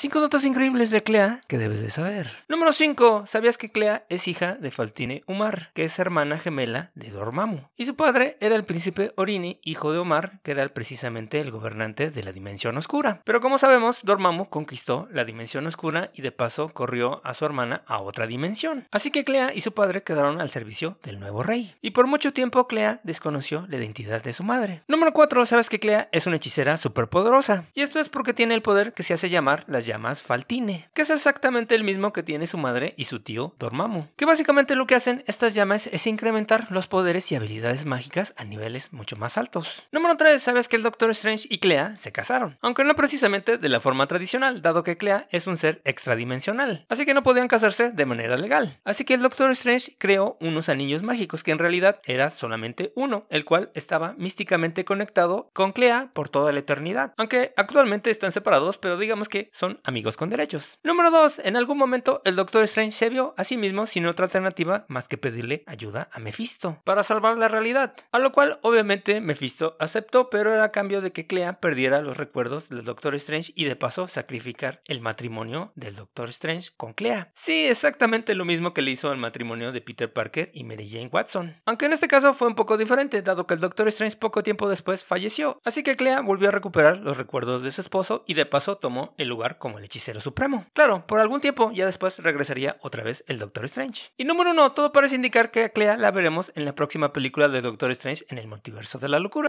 Cinco datos increíbles de Clea que debes de saber. Número 5. ¿Sabías que Clea es hija de Faltine Umar, que es hermana gemela de Dormammu? Y su padre era el príncipe Orini, hijo de Omar, que era precisamente el gobernante de la Dimensión Oscura. Pero como sabemos, Dormammu conquistó la Dimensión Oscura y de paso corrió a su hermana a otra dimensión. Así que Clea y su padre quedaron al servicio del nuevo rey. Y por mucho tiempo Clea desconoció la identidad de su madre. Número 4. ¿Sabes que Clea es una hechicera poderosa. Y esto es porque tiene el poder que se hace llamar las llamas Faltine, que es exactamente el mismo que tiene su madre y su tío Dormammu. Que básicamente lo que hacen estas llamas es incrementar los poderes y habilidades mágicas a niveles mucho más altos. Número 3, sabes que el Doctor Strange y Clea se casaron, aunque no precisamente de la forma tradicional, dado que Clea es un ser extradimensional, así que no podían casarse de manera legal. Así que el Doctor Strange creó unos anillos mágicos que en realidad era solamente uno, el cual estaba místicamente conectado con Clea por toda la eternidad, aunque actualmente están separados, pero digamos que son amigos con derechos. Número 2. En algún momento el Doctor Strange se vio a sí mismo sin otra alternativa más que pedirle ayuda a Mephisto para salvar la realidad. A lo cual obviamente Mephisto aceptó, pero era a cambio de que Clea perdiera los recuerdos del Doctor Strange y de paso sacrificar el matrimonio del Doctor Strange con Clea. Sí, exactamente lo mismo que le hizo al matrimonio de Peter Parker y Mary Jane Watson. Aunque en este caso fue un poco diferente, dado que el Doctor Strange poco tiempo después falleció. Así que Clea volvió a recuperar los recuerdos de su esposo y de paso tomó el lugar con como el hechicero supremo. Claro, por algún tiempo ya después regresaría otra vez el Doctor Strange. Y número uno, todo parece indicar que a Clea la veremos en la próxima película de Doctor Strange en el multiverso de la locura.